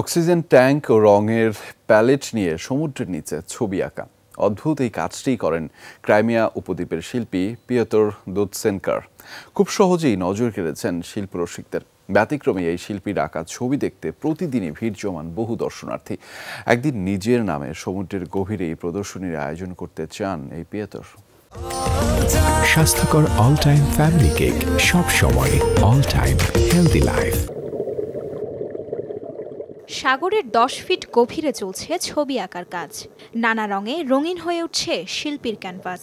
oxygen tank ও রঙের palette নিয়ে সমুদ্রের নিচে ছবি আঁকা অদ্ভুত এই কাজটি করেন ক্রাইমিয়া উপদ্বীপের শিল্পী পিয়তর দুদসেনকার খুব সহজেই নজর কেড়েছেন শিল্প রসিকদের ব্যতিক্রমে এই শিল্পীর আঁকা ছবি দেখতে প্রতিদিনই ভিড় জমান বহু দর্শনার্থী একদিন নিজের নামে সমুদ্রের গভীরে এই প্রদর্শনীর আয়োজন করতে চান এই পিয়তর স্বাস্থ্যকর অল টাইম ফ্যামিলি কেক সব সময় অল টাইম হেলদি লাইফ সাগরের দশ ফিট গভীরে চলছে ছবি আঁকার কাজ নানা রঙে রঙিন হয়ে উঠছে শিল্পীর ক্যানভাস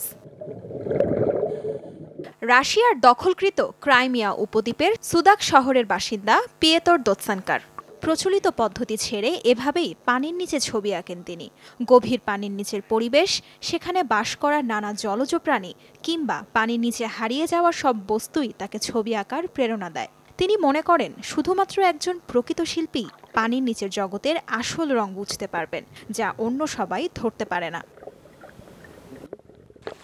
রাশিয়ার দখলকৃত ক্রাইমিয়া উপদ্বীপের সুদাক শহরের বাসিন্দা পিয়েতর দোৎসানকার প্রচলিত পদ্ধতি ছেড়ে এভাবেই পানির নিচে ছবি আঁকেন তিনি গভীর পানির নিচের পরিবেশ সেখানে বাস করা নানা জলজ প্রাণী কিংবা পানির নিচে হারিয়ে যাওয়া সব বস্তুই তাকে ছবি আঁকার প্রেরণা দেয় তিনি মনে করেন শুধুমাত্র একজন প্রকৃত শিল্পী পানির নিচের জগতের আসল রং বুঝতে পারবেন যা অন্য সবাই ধরতে পারে না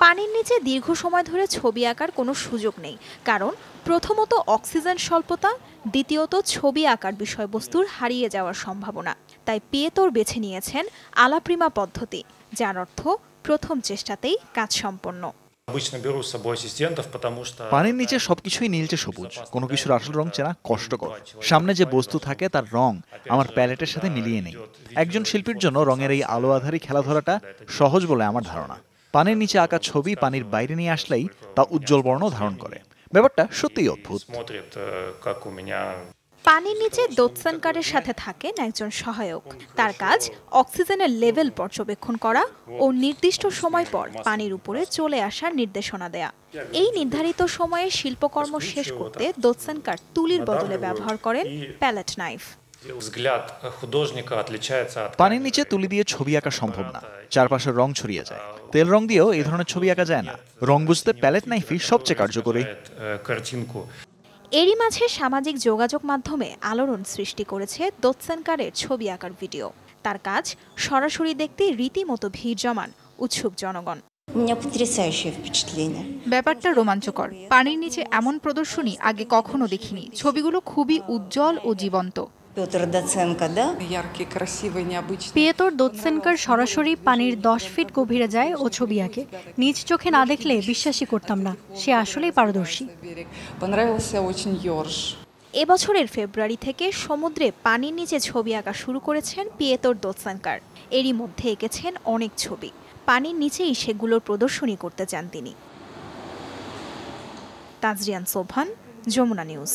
পানির নিচে দীর্ঘ সময় ধরে ছবি আঁকার কোনো সুযোগ নেই কারণ প্রথমত অক্সিজেন স্বল্পতা দ্বিতীয়ত ছবি আঁকার বিষয়বস্তুর হারিয়ে যাওয়ার সম্ভাবনা তাই পিয়েতোর বেছে নিয়েছেন আলাপ্রিমা পদ্ধতি যার অর্থ প্রথম চেষ্টাতেই কাজ সম্পন্ন পানির নিচে সবকিছুই নীলচে সবুজ কোনো কিছুর আসল রং চেনা কষ্টকর সামনে যে বস্তু থাকে তার রং আমার প্যালেটের সাথে মিলিয়ে নেই একজন শিল্পীর জন্য রঙের এই আলো আধারী খেলাধরাটা সহজ বলে আমার ধারণা পানির নিচে আঁকা ছবি পানির বাইরে নিয়ে আসলেই তা উজ্জ্বল বর্ণ ধারণ করে ব্যাপারটা সত্যিই অদ্ভুত э, পানির নিচে দোৎসানকারের সাথে থাকেন একজন সহায়ক তার কাজ অক্সিজেনের লেভেল পর্যবেক্ষণ করা ও নির্দিষ্ট সময় পর পানির উপরে চলে আসার নির্দেশনা দেয়া এই নির্ধারিত সময়ে শিল্পকর্ম শেষ করতে দোৎসানকার তুলির বদলে ব্যবহার করেন প্যালেট নাইফ পানির নিচে তুলি দিয়ে ছবি আঁকা সম্ভব না চারপাশে রং ছড়িয়ে যায় তেল রং দিয়েও এই ধরনের ছবি আঁকা যায় না রং বুঝতে প্যালেট নাইফই সবচেয়ে কার্যকরী এরই মাঝে সামাজিক যোগাযোগ মাধ্যমে আলোড়ন সৃষ্টি করেছে দোৎসেনকারের ছবি আঁকার ভিডিও তার কাজ সরাসরি দেখতে রীতিমতো ভিড় জমান উৎসুক জনগণ ব্যাপারটা রোমাঞ্চকর পানির নিচে এমন প্রদর্শনী আগে কখনো দেখিনি ছবিগুলো খুবই উজ্জ্বল ও জীবন্ত Петр পিয়েতর দোৎসেনকার সরাসরি পানির 10 ফিট গভীরে যায় ও ছবি আঁকে নিজ চোখে না দেখলে বিশ্বাসই করতাম না সে আসলেই পারদর্শী понравился очень এবছরের ফেব্রুয়ারি থেকে সমুদ্রে পানির নিচে ছবি আঁকা শুরু করেছেন পিয়েতর দোৎসেনকার এরই মধ্যে এঁকেছেন অনেক ছবি পানির নিচেই সেগুলোর প্রদর্শনী করতে চান তিনি তাজরিয়ান সোভান যমুনা নিউজ